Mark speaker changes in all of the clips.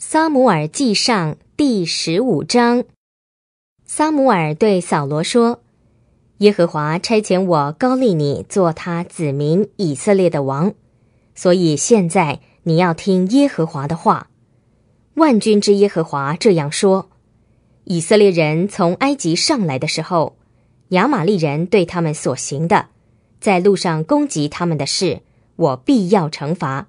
Speaker 1: 撒母耳记上第十五章，撒母耳对扫罗说：“耶和华差遣我高利你做他子民以色列的王，所以现在你要听耶和华的话。万军之耶和华这样说：以色列人从埃及上来的时候，亚玛利人对他们所行的，在路上攻击他们的事，我必要惩罚。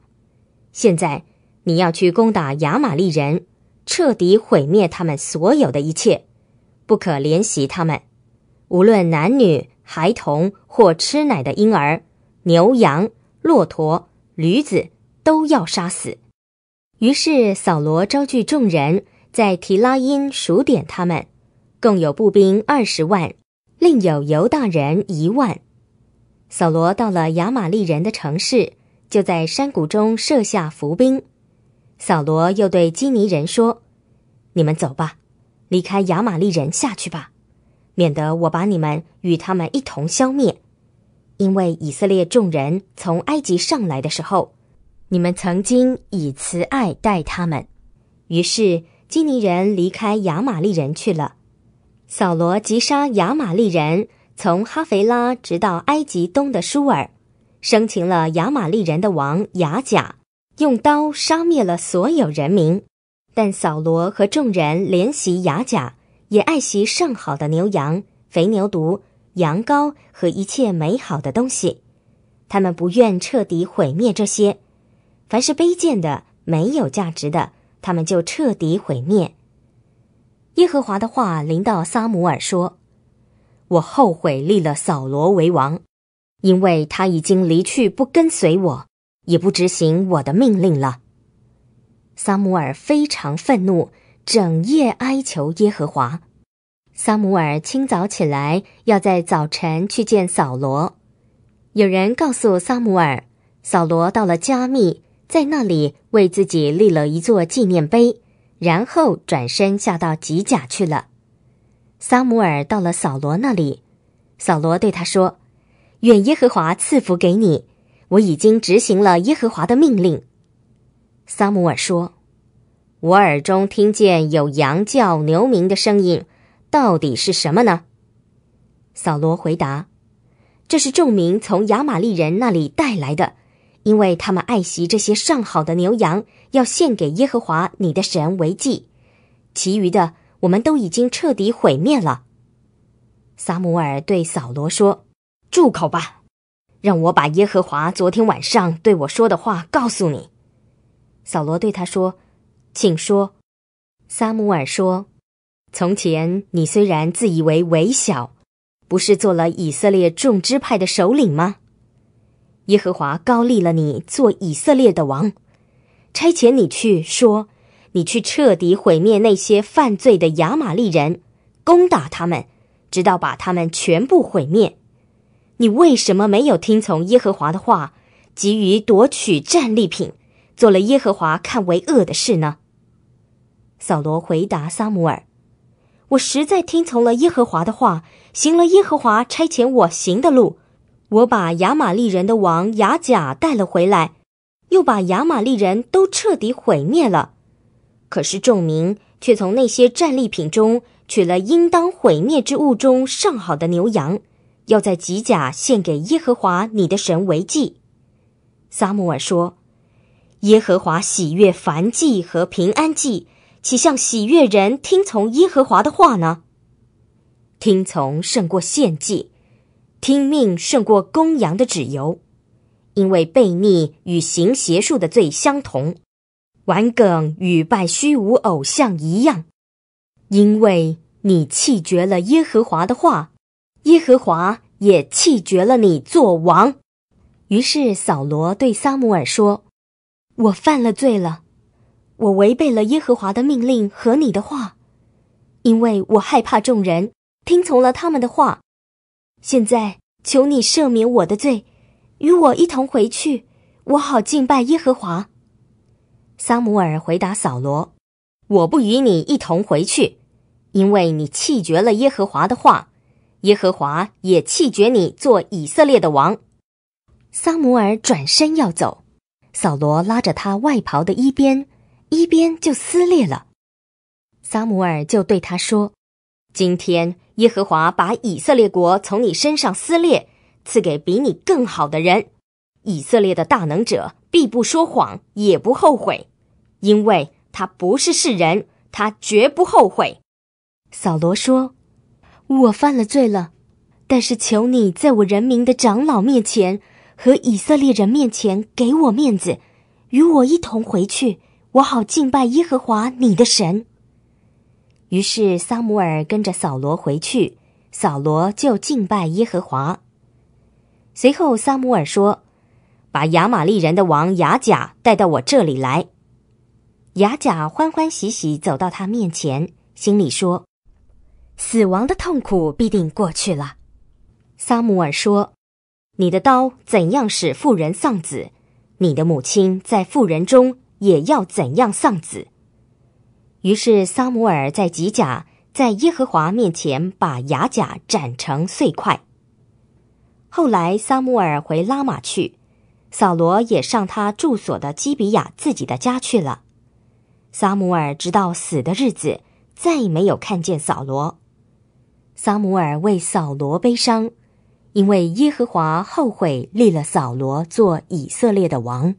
Speaker 1: 现在。”你要去攻打亚玛利人，彻底毁灭他们所有的一切，不可怜惜他们，无论男女、孩童或吃奶的婴儿、牛羊、骆驼、驴子，都要杀死。于是扫罗招聚众人，在提拉因数点他们，共有步兵二十万，另有犹大人一万。扫罗到了亚玛利人的城市，就在山谷中设下伏兵。扫罗又对基尼人说：“你们走吧，离开亚玛利人下去吧，免得我把你们与他们一同消灭。因为以色列众人从埃及上来的时候，你们曾经以慈爱待他们。”于是基尼人离开亚玛利人去了。扫罗击杀亚玛利人，从哈斐拉直到埃及东的舒尔，生擒了亚玛利人的王雅甲。用刀杀灭了所有人民，但扫罗和众人怜惜雅甲，也爱惜上好的牛羊、肥牛犊、羊羔和一切美好的东西。他们不愿彻底毁灭这些，凡是卑贱的、没有价值的，他们就彻底毁灭。耶和华的话临到撒母耳说：“我后悔立了扫罗为王，因为他已经离去，不跟随我。”也不执行我的命令了。撒姆尔非常愤怒，整夜哀求耶和华。撒姆尔清早起来，要在早晨去见扫罗。有人告诉撒姆尔，扫罗到了迦密，在那里为自己立了一座纪念碑，然后转身下到吉甲去了。撒姆尔到了扫罗那里，扫罗对他说：“愿耶和华赐福给你。”我已经执行了耶和华的命令，萨姆尔说：“我耳中听见有羊叫、牛鸣的声音，到底是什么呢？”扫罗回答：“这是众民从亚玛利人那里带来的，因为他们爱惜这些上好的牛羊，要献给耶和华你的神为祭，其余的我们都已经彻底毁灭了。”萨姆尔对扫罗说：“住口吧！”让我把耶和华昨天晚上对我说的话告诉你。扫罗对他说：“请说。”撒母耳说：“从前你虽然自以为微小，不是做了以色列众支派的首领吗？耶和华高立了你做以色列的王，差遣你去说，你去彻底毁灭那些犯罪的亚玛利人，攻打他们，直到把他们全部毁灭。”你为什么没有听从耶和华的话，急于夺取战利品，做了耶和华看为恶的事呢？扫罗回答撒母耳，我实在听从了耶和华的话，行了耶和华差遣我行的路。我把亚玛利人的王亚甲带了回来，又把亚玛利人都彻底毁灭了。可是众民却从那些战利品中取了应当毁灭之物中上好的牛羊。要在极甲献给耶和华你的神为祭。撒母耳说：“耶和华喜悦凡祭和平安祭，岂像喜悦人听从耶和华的话呢？听从胜过献祭，听命胜过公羊的脂油，因为悖逆与行邪术的罪相同，玩梗与拜虚无偶像一样，因为你弃绝了耶和华的话。”耶和华也弃绝了你做王。于是扫罗对撒母耳说：“我犯了罪了，我违背了耶和华的命令和你的话，因为我害怕众人，听从了他们的话。现在求你赦免我的罪，与我一同回去，我好敬拜耶和华。”撒母尔回答扫罗：“我不与你一同回去，因为你弃绝了耶和华的话。”耶和华也弃绝你做以色列的王。撒母耳转身要走，扫罗拉着他外袍的一边，一边就撕裂了。撒母耳就对他说：“今天耶和华把以色列国从你身上撕裂，赐给比你更好的人。以色列的大能者必不说谎，也不后悔，因为他不是世人，他绝不后悔。”扫罗说。我犯了罪了，但是求你在我人民的长老面前和以色列人面前给我面子，与我一同回去，我好敬拜耶和华你的神。于是撒母耳跟着扫罗回去，扫罗就敬拜耶和华。随后撒母尔说：“把亚玛利人的王雅甲带到我这里来。”雅甲欢欢喜喜走到他面前，心里说。死亡的痛苦必定过去了，萨姆尔说：“你的刀怎样使妇人丧子，你的母亲在妇人中也要怎样丧子。”于是萨姆尔在吉甲，在耶和华面前把牙甲斩成碎块。后来萨姆尔回拉马去，扫罗也上他住所的基比亚自己的家去了。萨姆尔直到死的日子，再没有看见扫罗。撒母耳为扫罗悲伤，因为耶和华后悔立了扫罗做以色列的王。